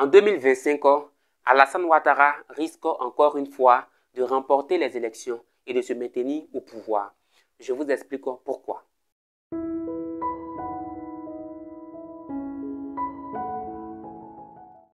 En 2025, Alassane Ouattara risque encore une fois de remporter les élections et de se maintenir au pouvoir. Je vous explique oh, pourquoi.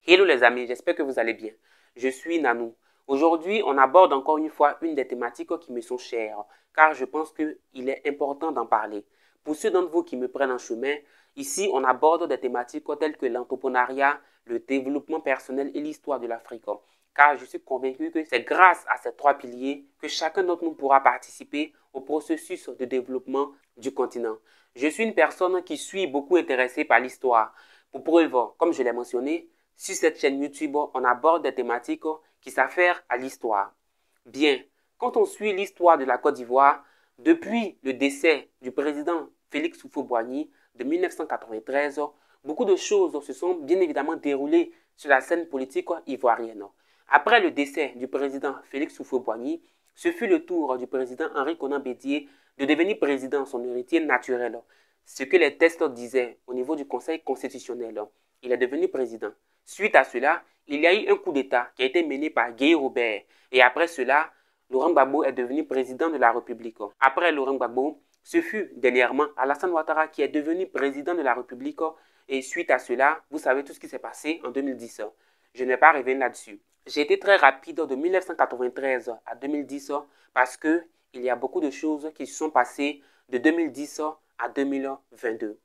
Hello les amis, j'espère que vous allez bien. Je suis Nanou. Aujourd'hui, on aborde encore une fois une des thématiques oh, qui me sont chères, car je pense qu'il est important d'en parler. Pour ceux d'entre vous qui me prennent en chemin, ici, on aborde des thématiques telles que l'entrepreneuriat, le développement personnel et l'histoire de l'Afrique. Hein. Car je suis convaincu que c'est grâce à ces trois piliers que chacun d'entre nous pourra participer au processus de développement du continent. Je suis une personne qui suis beaucoup intéressée par l'histoire. Pour preuve, comme je l'ai mentionné, sur cette chaîne YouTube, on aborde des thématiques qui s'affairent à l'histoire. Bien, quand on suit l'histoire de la Côte d'Ivoire, depuis le décès du président Félix Soufou-Boigny de 1993 Beaucoup de choses se sont bien évidemment déroulées sur la scène politique ivoirienne. Après le décès du président Félix Soufou-Boigny, ce fut le tour du président Henri Conan Bédier de devenir président, son héritier naturel. Ce que les tests disaient au niveau du Conseil constitutionnel, il est devenu président. Suite à cela, il y a eu un coup d'État qui a été mené par Guy Robert. Et après cela, Laurent Gbagbo est devenu président de la République. Après Laurent Gbagbo, ce fut dernièrement Alassane Ouattara qui est devenu président de la République oh. et suite à cela, vous savez tout ce qui s'est passé en 2010. Je n'ai pas revenu là-dessus. J'ai été très rapide oh, de 1993 à 2010 parce qu'il y a beaucoup de choses qui se sont passées de 2010 à 2022.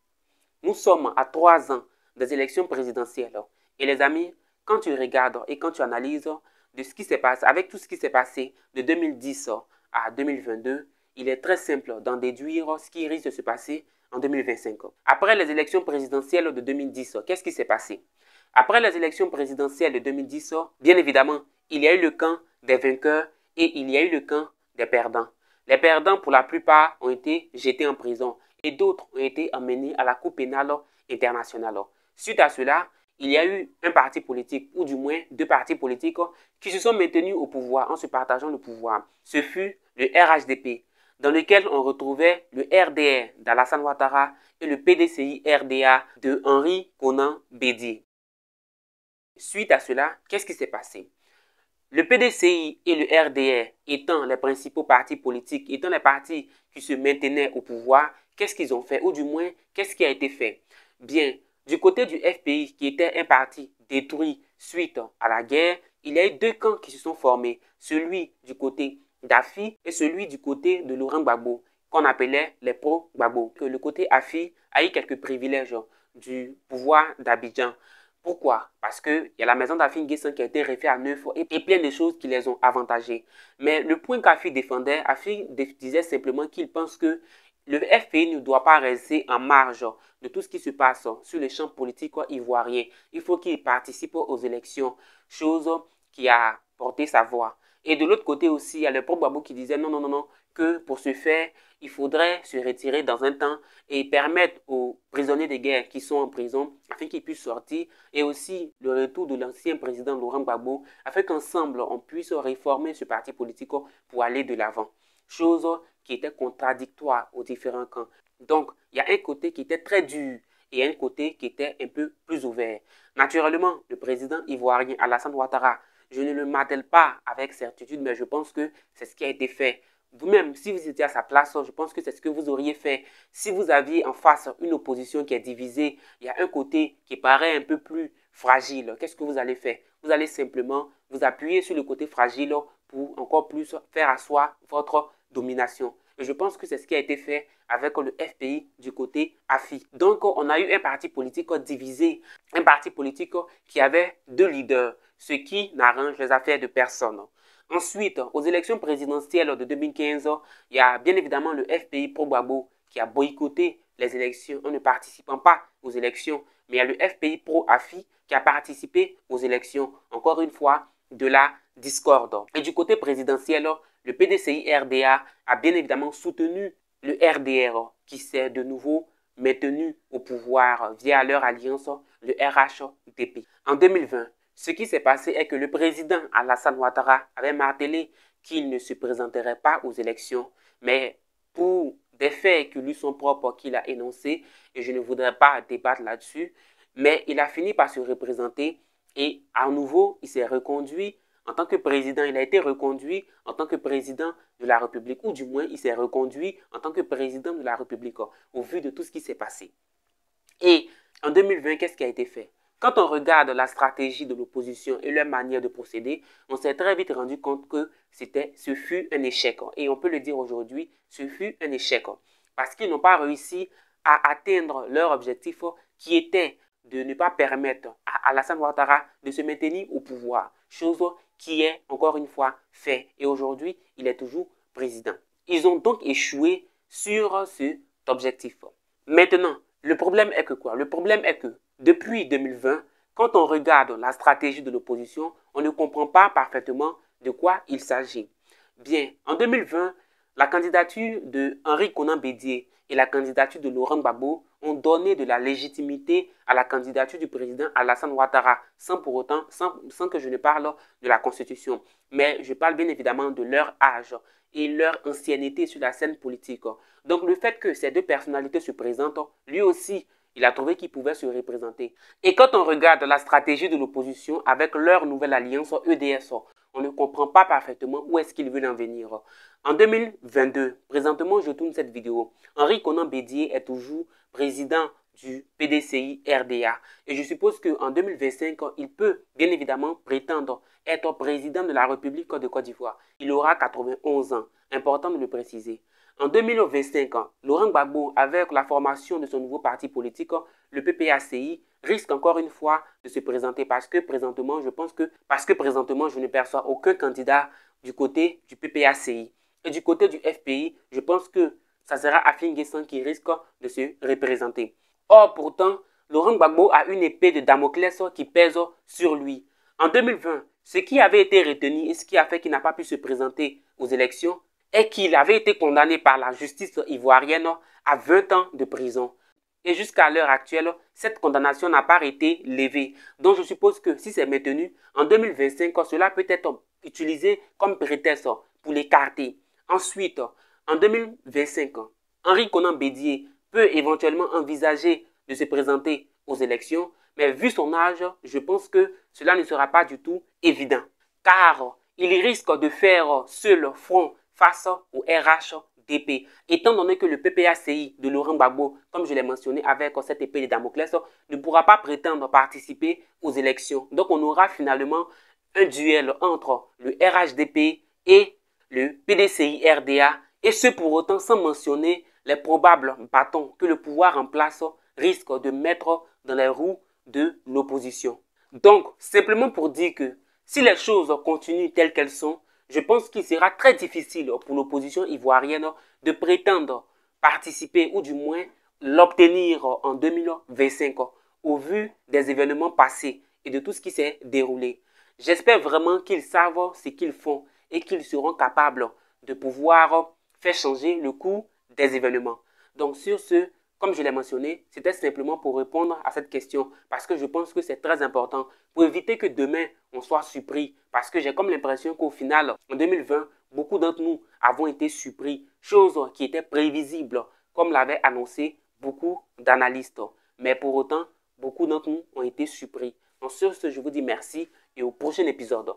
Nous sommes à trois ans des élections présidentielles. Et les amis, quand tu regardes et quand tu analyses de ce qui s'est passé, avec tout ce qui s'est passé de 2010 à 2022, il est très simple d'en déduire ce qui risque de se passer en 2025. Après les élections présidentielles de 2010, qu'est-ce qui s'est passé Après les élections présidentielles de 2010, bien évidemment, il y a eu le camp des vainqueurs et il y a eu le camp des perdants. Les perdants, pour la plupart, ont été jetés en prison et d'autres ont été emmenés à la Cour pénale internationale. Suite à cela, il y a eu un parti politique, ou du moins deux partis politiques, qui se sont maintenus au pouvoir en se partageant le pouvoir. Ce fut le RHDP, dans lequel on retrouvait le RDR d'Alassane Ouattara et le PDCI RDA de Henri Conan Bédier. Suite à cela, qu'est-ce qui s'est passé Le PDCI et le RDR étant les principaux partis politiques, étant les partis qui se maintenaient au pouvoir, qu'est-ce qu'ils ont fait Ou du moins, qu'est-ce qui a été fait Bien, du côté du FPI, qui était un parti détruit suite à la guerre, il y a eu deux camps qui se sont formés. Celui du côté d'Afi et celui du côté de Laurent Gbagbo, qu'on appelait les pro-Gbagbo. Que le côté Afi a eu quelques privilèges du pouvoir d'Abidjan. Pourquoi Parce qu'il y a la maison d'Afi Nguessan qui a été refaite à neuf fois et, plein de choses qui les ont avantagées. Mais le point qu'Afi défendait, Afi disait simplement qu'il pense que le FPI ne doit pas rester en marge de tout ce qui se passe sur le champ politique ivoirien. Il faut qu'il participe aux élections, chose qui a porté sa voix. Et de l'autre côté aussi, il y a le propre Babou qui disait non, non, non, non, que pour ce faire, il faudrait se retirer dans un temps et permettre aux prisonniers de guerre qui sont en prison afin qu'ils puissent sortir et aussi le retour de l'ancien président Laurent Gbagbo afin qu'ensemble on puisse réformer ce parti politique pour aller de l'avant. Chose qui était contradictoire aux différents camps. Donc, il y a un côté qui était très dur et un côté qui était un peu plus ouvert. Naturellement, le président ivoirien Alassane Ouattara je ne le m'attelle pas avec certitude, mais je pense que c'est ce qui a été fait. Vous-même, si vous étiez à sa place, je pense que c'est ce que vous auriez fait. Si vous aviez en face une opposition qui est divisée, il y a un côté qui paraît un peu plus fragile. Qu'est-ce que vous allez faire Vous allez simplement vous appuyer sur le côté fragile pour encore plus faire asseoir votre domination. Et je pense que c'est ce qui a été fait avec le FPI du côté AFI. Donc, on a eu un parti politique divisé, un parti politique qui avait deux leaders ce qui n'arrange les affaires de personne. Ensuite, aux élections présidentielles de 2015, il y a bien évidemment le FPI pro Babo qui a boycotté les élections en ne participant pas aux élections. Mais il y a le FPI pro-AFI qui a participé aux élections. Encore une fois, de la discorde. Et du côté présidentiel, le PDCI-RDA a bien évidemment soutenu le RDR qui s'est de nouveau maintenu au pouvoir via leur alliance, le RHDP. En 2020, ce qui s'est passé est que le président Alassane Ouattara avait martelé qu'il ne se présenterait pas aux élections, mais pour des faits qui lui sont propres, qu'il a énoncés, et je ne voudrais pas débattre là-dessus, mais il a fini par se représenter et à nouveau, il s'est reconduit en tant que président, il a été reconduit en tant que président de la République, ou du moins, il s'est reconduit en tant que président de la République, au vu de tout ce qui s'est passé. Et en 2020, qu'est-ce qui a été fait quand on regarde la stratégie de l'opposition et leur manière de procéder, on s'est très vite rendu compte que c'était, ce fut un échec. Et on peut le dire aujourd'hui, ce fut un échec. Parce qu'ils n'ont pas réussi à atteindre leur objectif qui était de ne pas permettre à Alassane Ouattara de se maintenir au pouvoir. Chose qui est encore une fois fait. Et aujourd'hui, il est toujours président. Ils ont donc échoué sur cet objectif. Maintenant, le problème est que quoi Le problème est que depuis 2020, quand on regarde la stratégie de l'opposition, on ne comprend pas parfaitement de quoi il s'agit. Bien, en 2020, la candidature de Henri Conan Bédier et la candidature de Laurent Babo ont donné de la légitimité à la candidature du président Alassane Ouattara, sans pour autant, sans, sans que je ne parle de la Constitution. Mais je parle bien évidemment de leur âge et leur ancienneté sur la scène politique. Donc le fait que ces deux personnalités se présentent, lui aussi, il a trouvé qu'il pouvait se représenter. Et quand on regarde la stratégie de l'opposition avec leur nouvelle alliance EDSO, on ne comprend pas parfaitement où est-ce qu'ils veulent en venir. En 2022, présentement, je tourne cette vidéo. Henri Conan Bédier est toujours président du PDCI RDA. Et je suppose qu'en 2025, il peut bien évidemment prétendre être président de la République de Côte d'Ivoire. Il aura 91 ans. Important de le préciser. En 2025, Laurent Gbagbo, avec la formation de son nouveau parti politique, le PPACI, risque encore une fois de se présenter parce que présentement, je pense que parce que présentement, je ne perçois aucun candidat du côté du PPACI. Et du côté du FPI, je pense que ça sera Afin qui risque de se représenter. Or, pourtant, Laurent Gbagbo a une épée de Damoclès qui pèse sur lui. En 2020, ce qui avait été retenu et ce qui a fait qu'il n'a pas pu se présenter aux élections est qu'il avait été condamné par la justice ivoirienne à 20 ans de prison. Et jusqu'à l'heure actuelle, cette condamnation n'a pas été levée. Donc je suppose que si c'est maintenu, en 2025, cela peut être utilisé comme prétexte pour l'écarter. Ensuite, en 2025, Henri Conan Bédier peut éventuellement envisager de se présenter aux élections, mais vu son âge, je pense que cela ne sera pas du tout évident, car il risque de faire seul front face au RHDP. Étant donné que le PPACI de Laurent Gbagbo, comme je l'ai mentionné avec cette épée de Damoclès, ne pourra pas prétendre participer aux élections. Donc on aura finalement un duel entre le RHDP et le PDCI-RDA, et ce pour autant sans mentionner les probables bâtons que le pouvoir en place risque de mettre dans les roues de l'opposition. Donc, simplement pour dire que si les choses continuent telles qu'elles sont, je pense qu'il sera très difficile pour l'opposition ivoirienne de prétendre participer ou du moins l'obtenir en 2025 au vu des événements passés et de tout ce qui s'est déroulé. J'espère vraiment qu'ils savent ce qu'ils font et qu'ils seront capables de pouvoir faire changer le coup des événements. Donc sur ce, comme je l'ai mentionné, c'était simplement pour répondre à cette question parce que je pense que c'est très important pour éviter que demain on soit surpris parce que j'ai comme l'impression qu'au final, en 2020, beaucoup d'entre nous avons été surpris, chose qui était prévisible comme l'avaient annoncé beaucoup d'analystes. Mais pour autant, beaucoup d'entre nous ont été surpris. Donc sur ce, je vous dis merci et au prochain épisode.